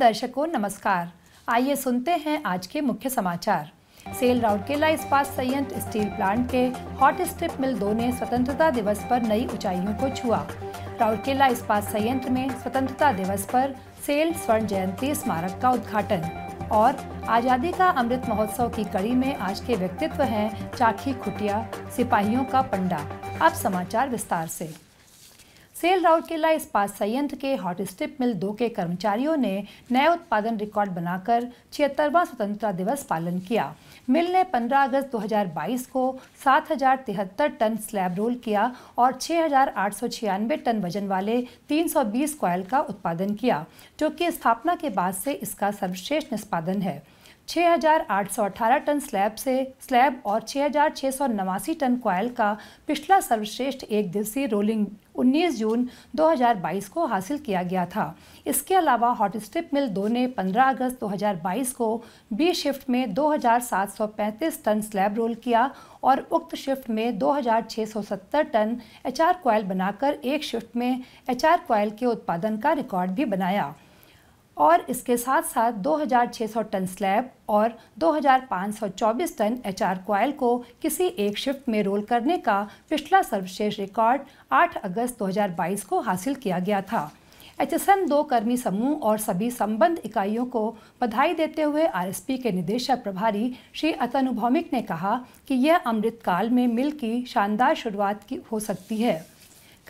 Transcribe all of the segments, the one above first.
दर्शकों नमस्कार आइए सुनते हैं आज के मुख्य समाचार सेल राउरकेला इस्पात संयंत्र स्टील प्लांट के हॉट स्ट्रिप मिल दो ने स्वतंत्रता दिवस पर नई ऊंचाइयों को छुआ राउरकेला इस्पात संयंत्र में स्वतंत्रता दिवस पर सेल स्वर्ण जयंती स्मारक का उद्घाटन और आज़ादी का अमृत महोत्सव की कड़ी में आज के व्यक्तित्व हैं चाखी खुटिया सिपाहियों का पंडा अब समाचार विस्तार ऐसी सेल राउरकेला इस्पात संयंत्र के हॉट स्टिप मिल दो के कर्मचारियों ने नए उत्पादन रिकॉर्ड बनाकर छिहत्तरवां स्वतंत्रता दिवस पालन किया मिल ने 15 अगस्त 2022 को सात टन स्लैब रोल किया और छः टन वजन वाले 320 सौ का उत्पादन किया जो कि स्थापना के बाद से इसका सर्वश्रेष्ठ निष्पादन है 6,818 टन स्लैब से स्लैब और 6,689 टन क्वाइल का पिछला सर्वश्रेष्ठ एक दिवसीय रोलिंग 19 जून 2022 को हासिल किया गया था इसके अलावा हॉट स्ट्रिप मिल दो ने 15 अगस्त 2022 को बी शिफ्ट में 2,735 टन स्लैब रोल किया और उक्त शिफ्ट में 2,670 टन एचआर क्वाइल बनाकर एक शिफ्ट में एचआर क्वाइल के उत्पादन का रिकॉर्ड भी बनाया और इसके साथ साथ 2,600 टन स्लैब और 2,524 टन एचआर क्वाइल को किसी एक शिफ्ट में रोल करने का पिछला सर्वश्रेष्ठ रिकॉर्ड 8 अगस्त 2022 को हासिल किया गया था एच एस एम दो कर्मी समूह और सभी संबंध इकाइयों को बधाई देते हुए आर के निदेशक प्रभारी श्री अतनु भौमिक ने कहा कि यह अमृतकाल में मिल की शानदार शुरुआत की हो सकती है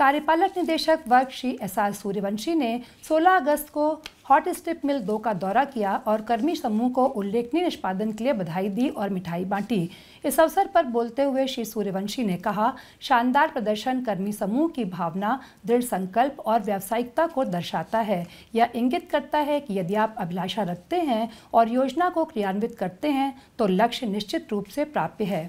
कार्यपालक निदेशक वर्ग श्री एस आर सूर्यवंशी ने 16 अगस्त को हॉट स्ट्रिप मिल दो का दौरा किया और कर्मी समूह को उल्लेखनीय निष्पादन के लिए बधाई दी और मिठाई बांटी इस अवसर पर बोलते हुए श्री सूर्यवंशी ने कहा शानदार प्रदर्शन कर्मी समूह की भावना दृढ़ संकल्प और व्यावसायिकता को दर्शाता है यह इंगित करता है कि यदि आप अभिलाषा रखते हैं और योजना को क्रियान्वित करते हैं तो लक्ष्य निश्चित रूप से प्राप्य है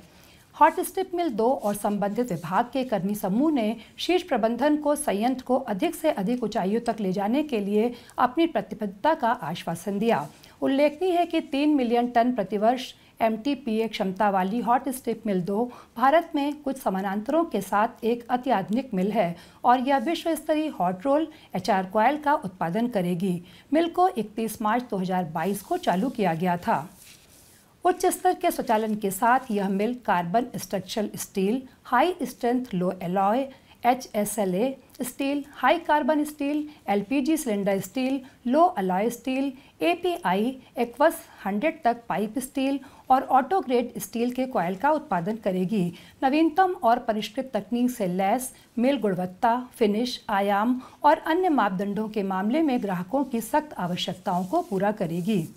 हॉट मिल दो और संबंधित विभाग के कर्मी समूह ने शीर्ष प्रबंधन को संयंत्र को अधिक से अधिक ऊंचाइयों तक ले जाने के लिए अपनी प्रतिबद्धता का आश्वासन दिया उल्लेखनीय है कि तीन मिलियन टन प्रतिवर्ष एम क्षमता वाली हॉट स्टिप मिल दो भारत में कुछ समानांतरों के साथ एक अत्याधुनिक मिल है और यह विश्व स्तरीय hot roll H R coil का उत्पादन करेगी मिल को 31 मार्च 2022 को चालू किया गया था उच्च स्तर के स्वचालन के साथ यह mill carbon structural steel high strength low alloy H S L A steel high carbon steel L P G cylinder steel low alloy steel A P I X hundred तक पाइप स्टील और auto grade steel के coil का उत्पादन करेगी नवीनतम और परिष्कृत तकनीक से लैस मिल गुणवत्ता फिनिश आयाम और अन्य मापदंडों के मामले में ग्राहकों की सख्त आवश्यकताओं को पूरा करेगी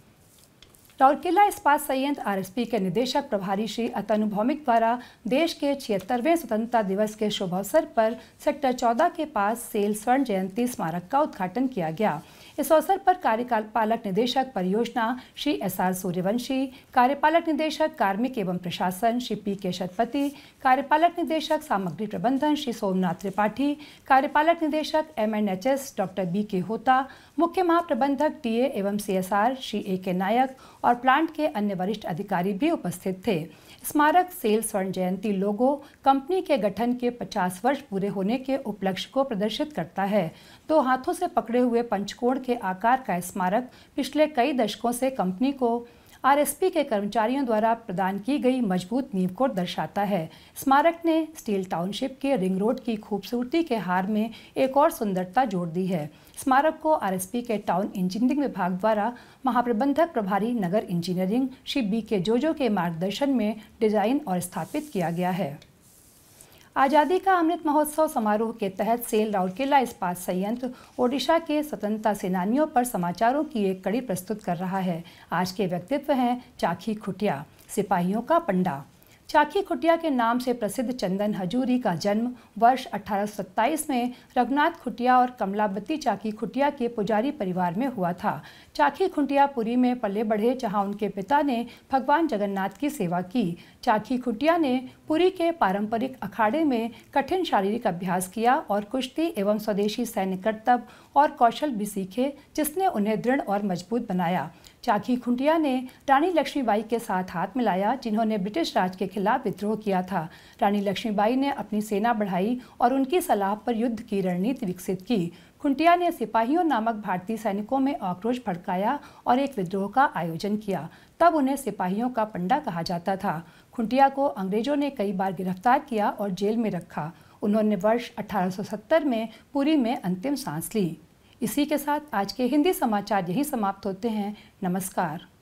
लाउडकिला इस्पात संयंत्र आरएसपी के निदेशक प्रभारी श्री अतनु भौमिक द्वारा देश के छिहत्तरवें स्वतंत्रता दिवस के शुभ अवसर पर सेक्टर 14 के पास सेल स्वर्ण जयंती स्मारक का उद्घाटन किया गया इस अवसर पर कार्यपालक निदेशक परियोजना श्री एस आर सूर्यवंशी कार्यपालक निदेशक कार्मिक एवं प्रशासन श्री पी के शतपति कार्यपालक निदेशक सामग्री प्रबंधन श्री सोमनाथ त्रिपाठी कार्यपालक निदेशक M N H S doctor B K Hota मुख्य महाप्रबंधक टी एवं C S R Shri A K Nayak और प्लांट के अन्य वरिष्ठ अधिकारी भी उपस्थित थे स्मारक सेल स्वर्ण जयंती लोगो कंपनी के गठन के 50 वर्ष पूरे होने के उपलक्ष्य को प्रदर्शित करता है दो तो हाथों से पकड़े हुए पंचकोण के आकार का स्मारक पिछले कई दशकों से कंपनी को आरएसपी के कर्मचारियों द्वारा प्रदान की गई मजबूत नींव को दर्शाता है स्मारक ने स्टील टाउनशिप के रिंग रोड की खूबसूरती के हार में एक और सुंदरता जोड़ दी है स्मारक को आरएसपी के टाउन इंजीनियरिंग विभाग द्वारा महाप्रबंधक प्रभारी नगर इंजीनियरिंग श्री बी के जोजो के मार्गदर्शन में डिजाइन और स्थापित किया गया है आज़ादी का अमृत महोत्सव समारोह के तहत सेल राउरकेला इस्पात संयंत्र ओडिशा के स्वतंत्रता सेनानियों पर समाचारों की एक कड़ी प्रस्तुत कर रहा है आज के व्यक्तित्व हैं चाखी खुटिया सिपाहियों का पंडा चाकी खुटिया के नाम से प्रसिद्ध चंदन हजूरी का जन्म वर्ष 1827 में रघुनाथ खुटिया और कमलावती चाकी खुटिया के पुजारी परिवार में हुआ था चाकी खुटिया पुरी में पले बढ़े जहां उनके पिता ने भगवान जगन्नाथ की सेवा की चाकी खुटिया ने पुरी के पारंपरिक अखाड़े में कठिन शारीरिक अभ्यास किया और कुश्ती एवं स्वदेशी सैन्य कर्तव्य और कौशल भी सीखे जिसने उन्हें दृढ़ और मजबूत बनाया चाकी खुंटिया ने रानी लक्ष्मीबाई के साथ हाथ मिलाया जिन्होंने ब्रिटिश राज के खिलाफ विद्रोह किया था रानी लक्ष्मीबाई ने अपनी सेना बढ़ाई और उनकी सलाह पर युद्ध की रणनीति विकसित की खुंटिया ने सिपाहियों नामक भारतीय सैनिकों में आक्रोश भड़काया और एक विद्रोह का आयोजन किया तब उन्हें सिपाहियों का पंडा कहा जाता था खुंटिया को अंग्रेजों ने कई बार गिरफ्तार किया और जेल में रखा उन्होंने वर्ष 1870 में पुरी में अंतिम सांस ली इसी के साथ आज के हिंदी समाचार यही समाप्त होते हैं नमस्कार